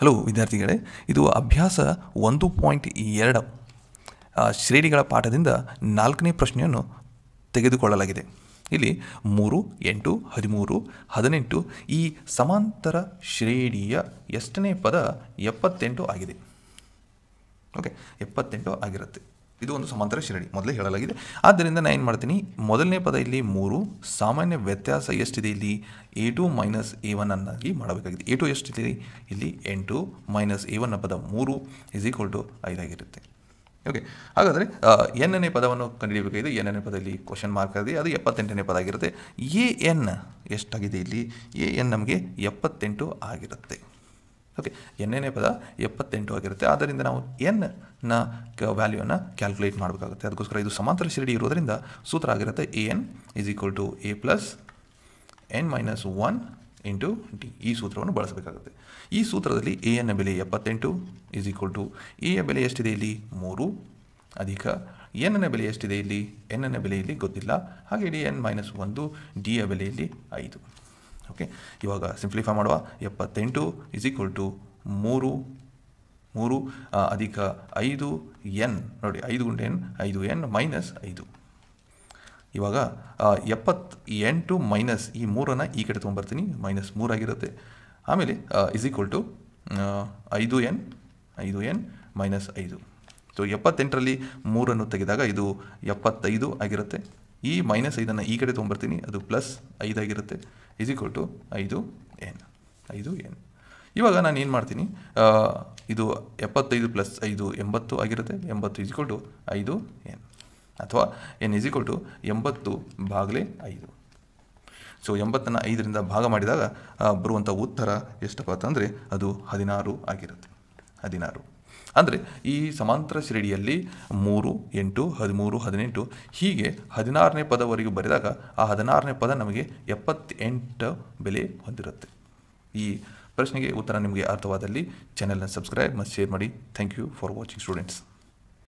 hello ವಿದ್ಯಾರ್ಥಿಗಳೇ ಇದು ಅಭ್ಯಾಸ ಒಂದು ಪಾಯಿಂಟ್ ಎರಡು ಶ್ರೇಣಿಗಳ ಪಾಠದಿಂದ ನಾಲ್ಕನೇ ಪ್ರಶ್ನೆಯನ್ನು ತೆಗೆದುಕೊಳ್ಳಲಾಗಿದೆ ಇಲ್ಲಿ ಮೂರು ಎಂಟು ಹದಿಮೂರು ಹದಿನೆಂಟು ಈ ಸಮಾಂತರ ಶ್ರೇಣಿಯ ಎಷ್ಟನೇ ಪದ ಎಪ್ಪತ್ತೆಂಟು ಆಗಿದೆ ಓಕೆ ಎಪ್ಪತ್ತೆಂಟು ಆಗಿರುತ್ತೆ ಇದು ಒಂದು ಸಮಾಂತರ ಶ್ರೇಣಿ ಮೊದಲೇ ಹೇಳಲಾಗಿದೆ ಆದ್ದರಿಂದ ನಾನು ಏನು ಮಾಡ್ತೀನಿ ಮೊದಲನೇ ಪದ ಇಲ್ಲಿ ಮೂರು ಸಾಮಾನ್ಯ ವ್ಯತ್ಯಾಸ ಎಷ್ಟಿದೆ ಇಲ್ಲಿ A two minus A one ಅನ್ನಾಗಿ ಮಾಡಬೇಕಾಗಿದೆ ಎ ಟು ಎಷ್ಟಿದೆ ಇಲ್ಲಿ ಎಂಟು ಮೈನಸ್ ಎ ಒನ್ ಪದ ಮೂರು ಇಸ್ ಈಕ್ವಲ್ ಟು ಐದಾಗಿರುತ್ತೆ ಓಕೆ ಹಾಗಾದರೆ ಎನ್ನನೇ ಪದವನ್ನು ಕಂಡುಹಿಡಬೇಕಾಗಿದೆ ಪದ ಪದದಲ್ಲಿ ಕ್ವಶನ್ ಮಾರ್ಕ್ ಆಗಿದೆ ಅದು ಎಪ್ಪತ್ತೆಂಟನೇ ಪದ ಆಗಿರುತ್ತೆ ಎ ಎನ್ ಎಷ್ಟಾಗಿದೆ ಇಲ್ಲಿ ಎ ಎನ್ ನಮಗೆ ಎಪ್ಪತ್ತೆಂಟು ಆಗಿರುತ್ತೆ ಓಕೆ ಎ ಪದ ಎಪ್ಪತ್ತೆಂಟು ಆಗಿರುತ್ತೆ ಆದ್ದರಿಂದ ನಾವು ಎನ್ನ ನ ವ್ಯಾಲ್ಯೂನ ಕ್ಯಾಲ್ಕುಲೇಟ್ ಮಾಡಬೇಕಾಗುತ್ತೆ ಅದಕ್ಕೋಸ್ಕರ ಇದು ಸಮಾಂತರ ಶಿರಡಿ ಇರೋದರಿಂದ ಸೂತ್ರ ಆಗಿರುತ್ತೆ A N is equal to A plus N minus one into D ಈ ಸೂತ್ರವನ್ನು ಬಳಸಬೇಕಾಗುತ್ತೆ ಈ ಸೂತ್ರದಲ್ಲಿ ಎ ಎನ್ನ ಬೆಲೆ ಎಪ್ಪತ್ತೆಂಟು ಇಸ್ ಈಕ್ವಲ್ ಟು ಎಯ ಬೆಲೆ ಎಷ್ಟಿದೆ ಇಲ್ಲಿ ಮೂರು ಅಧಿಕ ಎನ್ ಎನ್ನ ಬೆಲೆ ಎಷ್ಟಿದೆ ಇಲ್ಲಿ ಎನ್ನ ಬೆಲೆ ಇಲ್ಲಿ ಗೊತ್ತಿಲ್ಲ ಹಾಗೆ ಡಿ ಎನ್ ಮೈನಸ್ ಒಂದು ಡಿಯ ಬೆಲೆಯಲ್ಲಿ ಐದು ಓಕೆ ಇವಾಗ ಸಿಂಪ್ಲಿಫೈ ಮಾಡುವ ಎಪ್ಪತ್ತೆಂಟು ಇಸ್ ಈಕ್ವಲ್ ಟು ಮೂರು ಮೂರು ಅಧಿಕ ಐದು ಎನ್ ನೋಡಿ ಐದು ಗುಂಡು ಎನ್ ಐದು ಎನ್ ಮೈನಸ್ ಐದು ಇವಾಗ ಎಪ್ಪತ್ ಎಂಟು ಮೈನಸ್ ಈ ಮೂರನ್ನು ಈ ಕಡೆ ತೊಗೊಂಬರ್ತೀನಿ ಮೈನಸ್ ಮೂರಾಗಿರುತ್ತೆ ಆಮೇಲೆ ಇಸ್ ಈಕ್ವಲ್ ಟು ಐದು ಎನ್ ಐದು ಎನ್ ಮೈನಸ್ ಐದು ಸೊ ಎಪ್ಪತ್ತೆಂಟರಲ್ಲಿ ಮೂರನ್ನು ತೆಗೆದಾಗ ಇದು ಎಪ್ಪತ್ತೈದು ಆಗಿರುತ್ತೆ ಈ ಮೈನಸ್ ಐದನ್ನು ಈ ಕಡೆ ತೊಗೊಂಬರ್ತೀನಿ ಅದು ಪ್ಲಸ್ ಐದಾಗಿರುತ್ತೆ ಈಸ್ ಈಕ್ವಲ್ ಟು ಐದು ಎನ್ ಐದು ಎನ್ ಇವಾಗ ನಾನು ಏನು ಮಾಡ್ತೀನಿ ಇದು ಎಪ್ಪತ್ತೈದು ಪ್ಲಸ್ ಐದು ಎಂಬತ್ತು ಆಗಿರುತ್ತೆ ಎಂಬತ್ತು ಇಸ್ಕೊಲ್ ಟು ಐದು ಎನ್ ಅಥವಾ ಎನ್ ಇಸ್ಕೊಲ್ ಟು ಎಂಬತ್ತು ಬಾಗಲೇ ಐದು ಸೊ ಎಂಬತ್ತನ್ನು ಐದರಿಂದ ಭಾಗ ಮಾಡಿದಾಗ ಬರುವಂಥ ಉತ್ತರ ಎಷ್ಟಪ್ಪ ಅಂತಂದರೆ ಅದು ಹದಿನಾರು ಆಗಿರುತ್ತೆ ಹದಿನಾರು ಅಂದರೆ ಈ ಸಮಾಂತರ ಶ್ರೇಣಿಯಲ್ಲಿ ಮೂರು ಎಂಟು ಹದಿಮೂರು ಹದಿನೆಂಟು ಹೀಗೆ ಹದಿನಾರನೇ ಪದವರೆಗೂ ಬರೆದಾಗ ಆ ಹದಿನಾರನೇ ಪದ ನಮಗೆ ಎಪ್ಪತ್ತೆಂಟು ಬೆಲೆ ಹೊಂದಿರುತ್ತೆ ಈ ಪ್ರಶ್ನೆಗೆ ಉತ್ತರ ನಿಮಗೆ ಅರ್ಥವಾದಲ್ಲಿ ಚಾನೆಲ್ನ ಸಬ್ಸ್ಕ್ರೈಬ್ ಮತ್ತು ಶೇರ್ ಮಾಡಿ thank you for watching students